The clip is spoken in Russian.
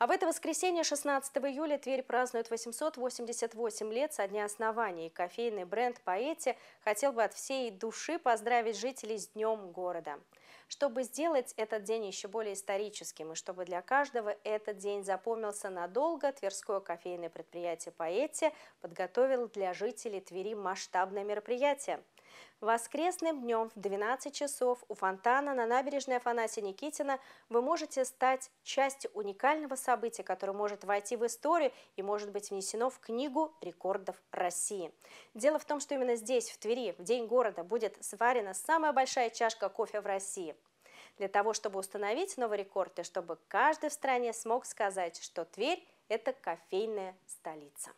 А в это воскресенье 16 июля Тверь празднует 888 лет со дня основания. И кофейный бренд «Поэти» хотел бы от всей души поздравить жителей с Днем города. Чтобы сделать этот день еще более историческим и чтобы для каждого этот день запомнился надолго, Тверское кофейное предприятие «Поэти» подготовил для жителей Твери масштабное мероприятие – Воскресным днем в 12 часов у фонтана на набережной Афанасия Никитина вы можете стать частью уникального события, которое может войти в историю и может быть внесено в Книгу рекордов России. Дело в том, что именно здесь, в Твери, в День города будет сварена самая большая чашка кофе в России – для того, чтобы установить новый рекорд и чтобы каждый в стране смог сказать, что Тверь – это кофейная столица.